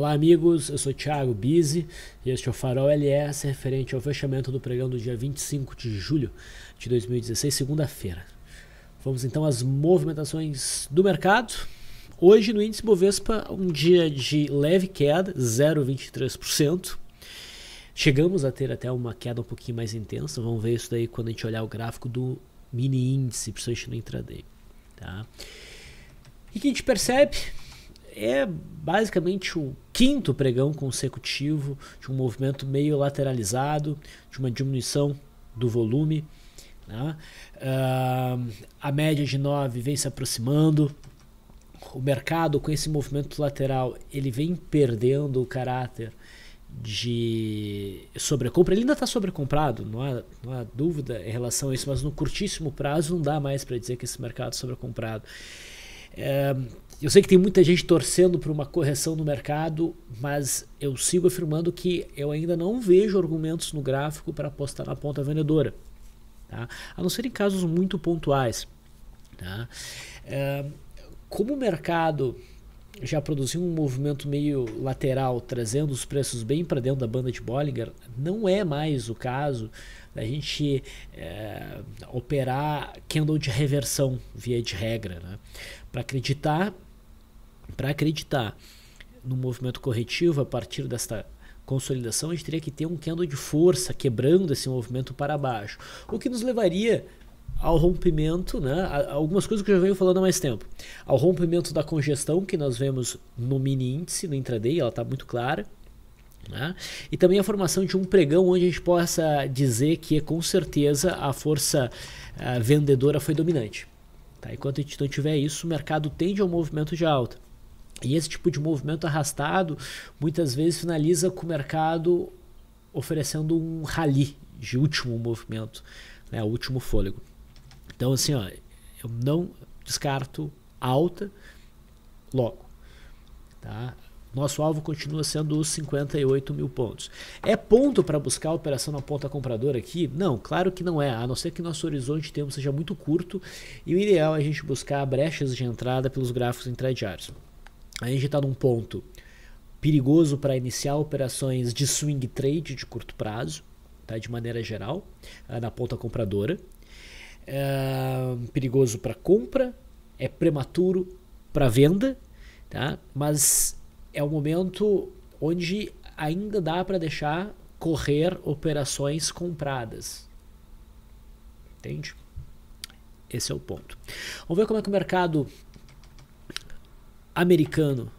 Olá, amigos. Eu sou Thiago Bise e este é o Farol LS, referente ao fechamento do pregão do dia 25 de julho de 2016, segunda-feira. Vamos então às movimentações do mercado. Hoje, no índice Bovespa, um dia de leve queda, 0,23%. Chegamos a ter até uma queda um pouquinho mais intensa. Vamos ver isso daí quando a gente olhar o gráfico do mini índice, principalmente no intraday. Tá? E que a gente percebe é basicamente o quinto pregão consecutivo de um movimento meio lateralizado, de uma diminuição do volume. Né? Uh, a média de 9 vem se aproximando. O mercado, com esse movimento lateral, ele vem perdendo o caráter de sobrecompra. Ele ainda está sobrecomprado, não há, não há dúvida em relação a isso, mas no curtíssimo prazo não dá mais para dizer que esse mercado é sobrecomprado. É, eu sei que tem muita gente torcendo por uma correção no mercado, mas eu sigo afirmando que eu ainda não vejo argumentos no gráfico para apostar na ponta vendedora, tá? a não ser em casos muito pontuais. Tá? É, como o mercado já produziu um movimento meio lateral, trazendo os preços bem para dentro da banda de Bollinger, não é mais o caso da gente é, operar candle de reversão, via de regra. Né? Para acreditar para acreditar no movimento corretivo a partir desta consolidação, a gente teria que ter um candle de força quebrando esse movimento para baixo, o que nos levaria ao rompimento, né, algumas coisas que eu já venho falando há mais tempo, ao rompimento da congestão que nós vemos no mini índice, no intraday, ela está muito clara, né? E também a formação de um pregão onde a gente possa dizer que com certeza a força a eh, vendedora foi dominante. Tá? Enquanto a gente não tiver isso, o mercado tende ao movimento de alta. E esse tipo de movimento arrastado muitas vezes finaliza com o mercado oferecendo um rally de último movimento, né, o último fôlego. Então, assim, ó, eu não descarto alta logo. Tá? Nosso alvo continua sendo os 58 mil pontos. É ponto para buscar a operação na ponta compradora aqui? Não, claro que não é, a não ser que nosso horizonte de tempo seja muito curto e o ideal é a gente buscar brechas de entrada pelos gráficos intradiários a gente está num ponto perigoso para iniciar operações de swing trade de curto prazo, tá? de maneira geral, ah, na ponta compradora. É perigoso para compra, é prematuro para venda, tá? mas é o um momento onde ainda dá para deixar correr operações compradas. Entende? Esse é o ponto. Vamos ver como é que o mercado americano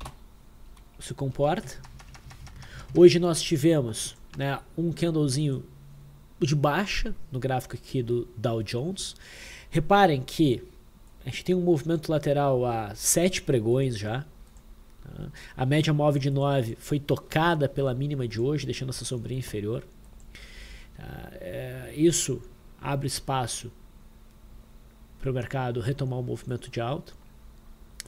se comporta. Hoje nós tivemos né, um candlezinho de baixa no gráfico aqui do Dow Jones. Reparem que a gente tem um movimento lateral a sete pregões já. A média móvel de 9 foi tocada pela mínima de hoje, deixando essa sombrinha inferior. Tá, é, isso abre espaço para o mercado retomar o um movimento de alta.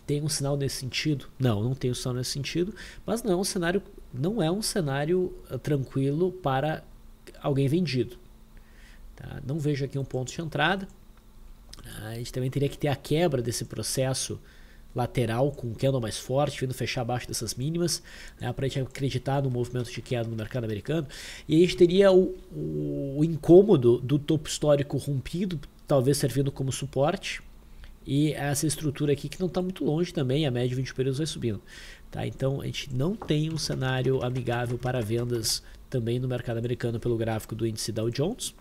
Tem um sinal nesse sentido? Não, não tem um sinal nesse sentido, mas não é um cenário, não é um cenário eh, tranquilo para alguém vendido. Tá? Não vejo aqui um ponto de entrada. Né? A gente também teria que ter a quebra desse processo lateral com um candle mais forte, vindo fechar abaixo dessas mínimas, né, para a gente acreditar no movimento de queda no mercado americano. E a gente teria o, o incômodo do topo histórico rompido, talvez servindo como suporte e essa estrutura aqui que não está muito longe também, a média de 20 períodos vai subindo. Tá? Então a gente não tem um cenário amigável para vendas também no mercado americano pelo gráfico do índice Dow Jones,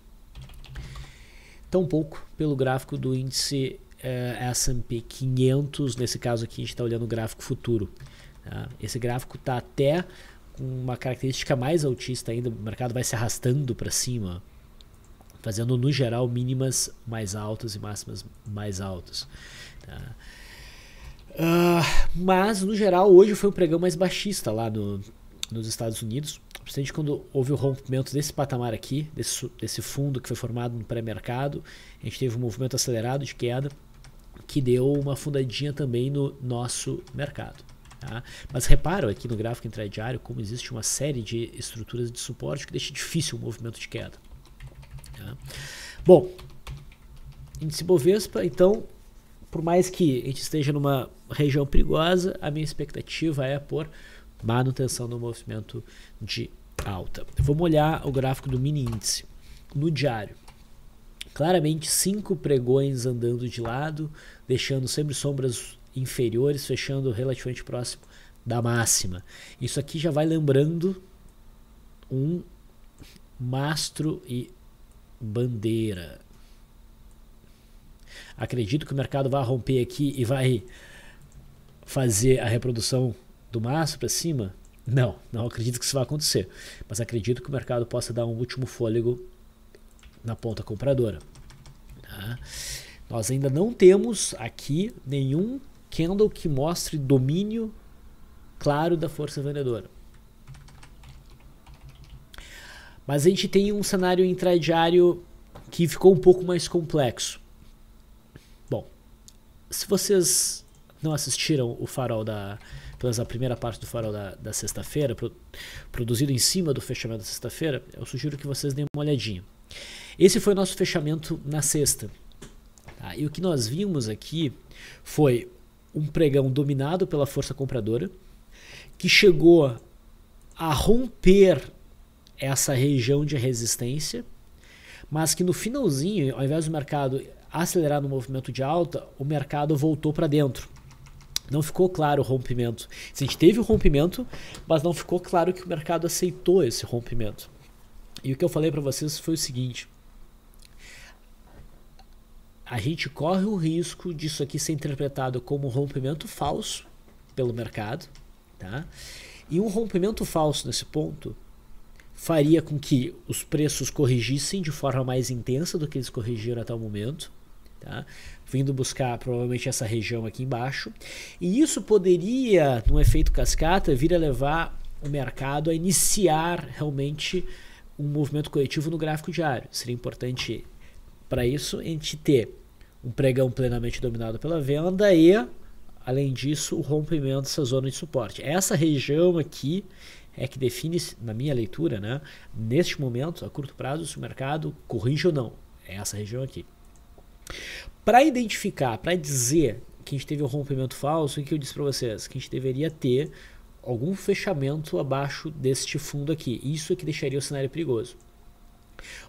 tampouco pelo gráfico do índice eh, S&P 500, nesse caso aqui a gente está olhando o gráfico futuro. Tá? Esse gráfico está até com uma característica mais altista ainda, o mercado vai se arrastando para cima, fazendo no geral mínimas mais altas e máximas mais altas. Tá? Uh, mas no geral hoje foi um pregão mais baixista lá no, nos Estados Unidos, principalmente quando houve o rompimento desse patamar aqui, desse, desse fundo que foi formado no pré-mercado, a gente teve um movimento acelerado de queda que deu uma fundadinha também no nosso mercado. Tá? Mas reparam aqui no gráfico intradiário como existe uma série de estruturas de suporte que deixa difícil o movimento de queda. Né? Bom, índice Bovespa, então, por mais que a gente esteja numa região perigosa, a minha expectativa é por manutenção do movimento de alta. Vamos olhar o gráfico do mini índice no diário. Claramente, cinco pregões andando de lado, deixando sempre sombras inferiores, fechando relativamente próximo da máxima. Isso aqui já vai lembrando um mastro e bandeira. Acredito que o mercado vai romper aqui e vai fazer a reprodução do maço para cima? Não, não acredito que isso vai acontecer. Mas acredito que o mercado possa dar um último fôlego na ponta compradora. Tá? Nós ainda não temos aqui nenhum candle que mostre domínio claro da força vendedora. Mas a gente tem um cenário intradiário que ficou um pouco mais complexo. Bom, se vocês não assistiram o farol da. Pelo a primeira parte do farol da, da sexta-feira, pro, produzido em cima do fechamento da sexta-feira, eu sugiro que vocês deem uma olhadinha. Esse foi o nosso fechamento na sexta. Tá? E o que nós vimos aqui foi um pregão dominado pela força compradora, que chegou a romper essa região de resistência, mas que no finalzinho, ao invés do mercado acelerar no movimento de alta, o mercado voltou para dentro. Não ficou claro o rompimento. A gente teve o rompimento, mas não ficou claro que o mercado aceitou esse rompimento. E o que eu falei para vocês foi o seguinte: a gente corre o risco disso aqui ser interpretado como um rompimento falso pelo mercado, tá? E um rompimento falso nesse ponto faria com que os preços corrigissem de forma mais intensa do que eles corrigiram até o momento. Tá? Vindo buscar provavelmente essa região aqui embaixo. E isso poderia, num efeito cascata, vir a levar o mercado a iniciar realmente um movimento coletivo no gráfico diário. Seria importante para isso a gente ter um pregão plenamente dominado pela venda e, além disso, o rompimento dessa zona de suporte. Essa região aqui é que define, na minha leitura, né, neste momento, a curto prazo, se o mercado corrige ou não. É essa região aqui. Para identificar, para dizer que a gente teve um rompimento falso, o que eu disse para vocês? Que a gente deveria ter algum fechamento abaixo deste fundo aqui. Isso é que deixaria o cenário perigoso.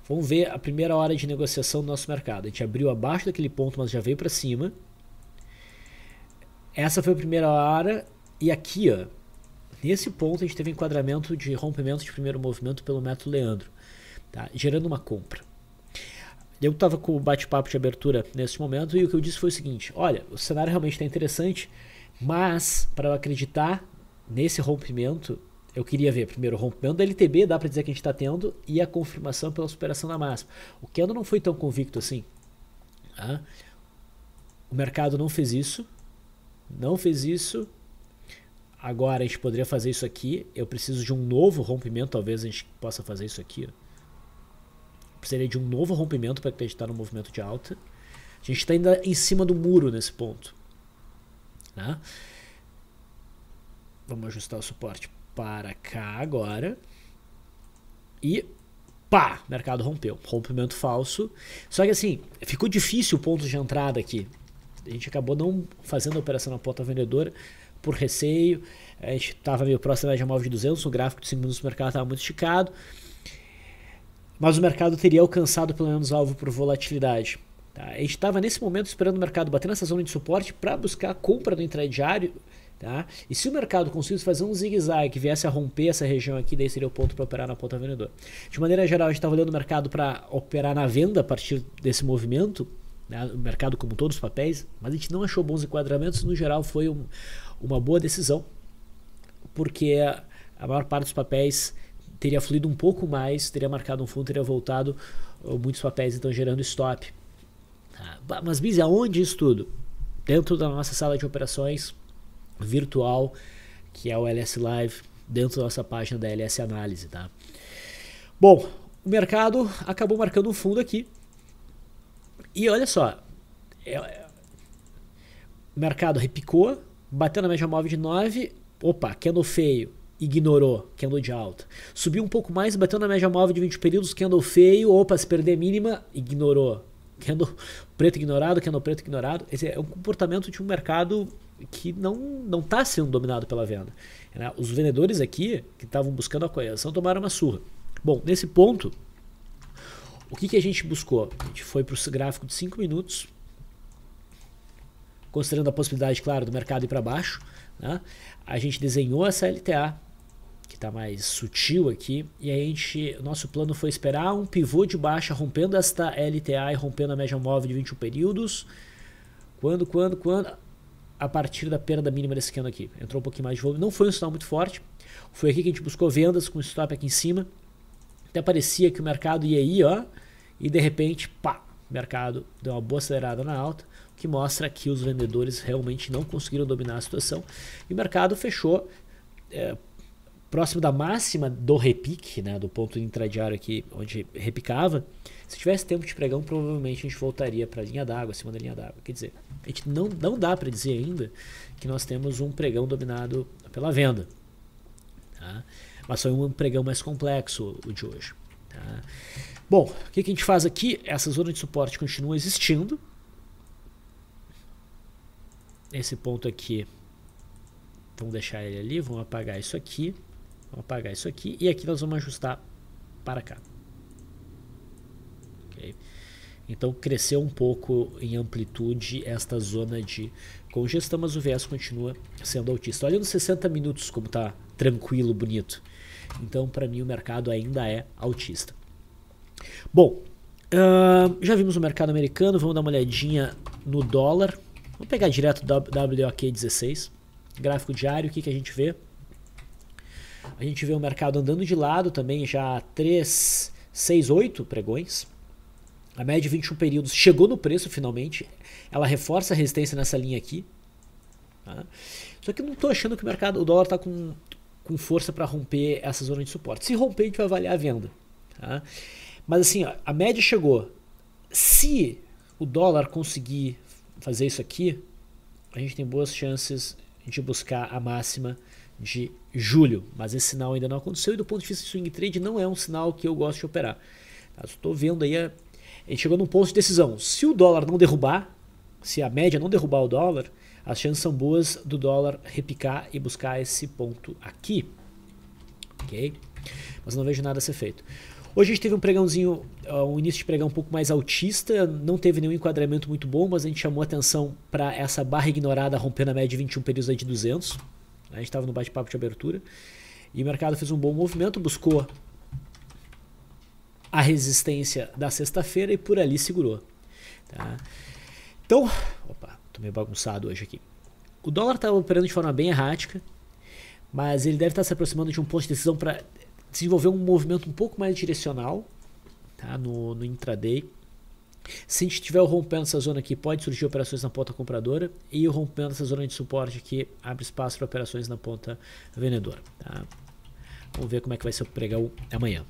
Vamos ver a primeira hora de negociação do nosso mercado. A gente abriu abaixo daquele ponto, mas já veio para cima. Essa foi a primeira hora. E aqui, ó, Nesse ponto, a gente teve enquadramento de rompimento de primeiro movimento pelo método Leandro, tá? gerando uma compra. Eu estava com o bate-papo de abertura nesse momento e o que eu disse foi o seguinte: olha, o cenário realmente está interessante, mas para eu acreditar nesse rompimento, eu queria ver primeiro o rompimento da LTB, dá para dizer que a gente está tendo, e a confirmação pela superação da máxima. O Kendo não foi tão convicto assim. Tá? O mercado não fez isso, não fez isso, Agora, a gente poderia fazer isso aqui. Eu preciso de um novo rompimento. Talvez a gente possa fazer isso aqui. Precisaria de um novo rompimento para acreditar no movimento de alta. A gente está ainda em cima do muro nesse ponto. Né? Vamos ajustar o suporte para cá agora. E pá, mercado rompeu. Rompimento falso. Só que assim, ficou difícil o ponto de entrada aqui. A gente acabou não fazendo a operação na ponta vendedora por receio. A gente estava meio próximo da média móvel de 200, o gráfico de 5 minutos do mercado estava muito esticado. Mas o mercado teria alcançado pelo menos alvo por volatilidade. Tá? A gente estava nesse momento esperando o mercado bater nessa zona de suporte para buscar a compra do intradiário. Tá? E se o mercado conseguisse fazer um zigue-zague viesse a romper essa região aqui, daí seria o ponto para operar na ponta vendedor. De maneira geral, a gente estava olhando o mercado para operar na venda a partir desse movimento, né? o mercado como todos os papéis, mas a gente não achou bons enquadramentos. No geral, foi um, uma boa decisão, porque a, maior parte dos papéis teria fluído um pouco mais, teria marcado um fundo, teria voltado muitos papéis, então gerando stop. Ah, mas, Biz, aonde isso tudo? Dentro da nossa sala de operações virtual, que é o LS Live, dentro da nossa página da LS Análise, tá? Bom, o mercado acabou marcando um fundo aqui. E olha só, é, é, o mercado repicou, Bateu na média móvel de 9. Opa, candle feio. Ignorou, candle de alta. Subiu um pouco mais, bateu na média móvel de 20 períodos, candle feio. Opa, se perder mínima, ignorou. Candle preto ignorado, candle preto ignorado. Esse é um comportamento de um mercado que não não está sendo dominado pela venda. Né? Os vendedores aqui que estavam buscando a correção tomaram uma surra. Bom, nesse ponto, o que, que a gente buscou? A gente foi para o gráfico de 5 minutos considerando a possibilidade, claro, do mercado ir para baixo. Né? A gente desenhou essa LTA, que está mais sutil aqui, e a gente, nosso plano foi esperar um pivô de baixa rompendo esta LTA e rompendo a média móvel de 21 períodos. Quando, quando, quando? A partir da perda mínima desse cano aqui. Entrou um pouquinho mais de volume, não foi um sinal muito forte. Foi aqui que a gente buscou vendas com stop aqui em cima. Até parecia que o mercado ia aí, ó, e de repente, pá, o mercado deu uma boa acelerada na alta, o que mostra que os vendedores realmente não conseguiram dominar a situação. E o mercado fechou é, próximo da máxima do repique, né, do ponto intradiário aqui onde repicava. Se tivesse tempo de pregão, provavelmente a gente voltaria para a linha d'água, acima da linha d'água. Quer dizer, a gente não, não dá para dizer ainda que nós temos um pregão dominado pela venda. Tá? Mas foi um pregão mais complexo o de hoje. Tá? Bom, o que, que a gente faz aqui? Essa zona de suporte continua existindo. Esse ponto aqui, vamos deixar ele ali, vamos apagar isso aqui, vamos apagar isso aqui, e aqui nós vamos ajustar para cá. Okay. Então cresceu um pouco em amplitude esta zona de congestão, mas o VS continua sendo autista. Olha nos 60 minutos como está tranquilo, bonito. Então para mim o mercado ainda é autista. Bom, uh, já vimos o mercado americano, vamos dar uma olhadinha no dólar. Vamos pegar direto wok 16 gráfico diário, o que, que a gente vê? A gente vê o mercado andando de lado também, já 3, 6, 8 pregões. A média de 21 períodos chegou no preço finalmente. Ela reforça a resistência nessa linha aqui. Tá? Só que eu não estou achando que o mercado, o dólar está com, com força para romper essa zona de suporte. Se romper, a gente vai avaliar a venda. Tá? Mas assim, ó, a média chegou. Se o dólar conseguir fazer isso aqui, a gente tem boas chances de buscar a máxima de julho. Mas esse sinal ainda não aconteceu e do ponto de vista de swing trade não é um sinal que eu gosto de operar. Estou vendo aí, a... ele chegou num ponto de decisão. Se o dólar não derrubar, se a média não derrubar o dólar, as chances são boas do dólar repicar e buscar esse ponto aqui. Ok? Mas não vejo nada a ser feito. Hoje a gente teve um pregãozinho, um início de pregão um pouco mais autista, não teve nenhum enquadramento muito bom, mas a gente chamou atenção para essa barra ignorada rompendo a média de 21 períodos aí de 200. A gente estava no bate-papo de abertura. E o mercado fez um bom movimento, buscou a resistência da sexta-feira e por ali segurou. Tá? Então, opa, tô meio bagunçado hoje aqui. O dólar estava operando de forma bem errática, mas ele deve estar se aproximando de um ponto de decisão para desenvolver um movimento um pouco mais direcional tá? no, no intraday. Se a gente estiver rompendo essa zona aqui, pode surgir operações na ponta compradora e rompendo essa zona de suporte aqui, abre espaço para operações na ponta vendedora. Tá? Vamos ver como é que vai ser o pregão amanhã.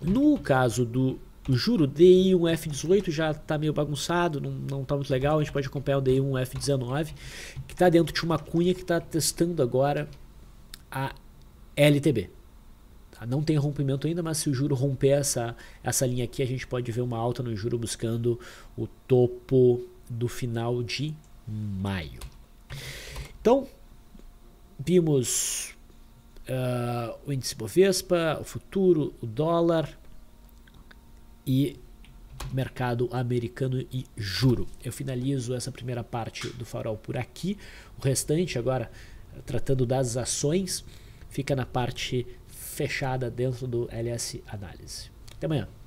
No caso do juro DI 1F18 já está meio bagunçado, não está muito legal, a gente pode acompanhar o DI 1F19, que está dentro de uma cunha que está testando agora a LTB. Ah, não tem rompimento ainda, mas se o juro romper essa, essa linha aqui, a gente pode ver uma alta no juro buscando o topo do final de maio. Então, vimos uh, o índice Bovespa, o futuro, o dólar e mercado americano e juro. Eu finalizo essa primeira parte do farol por aqui. O restante, agora tratando das ações, fica na parte fechada dentro do LS Análise. Até amanhã.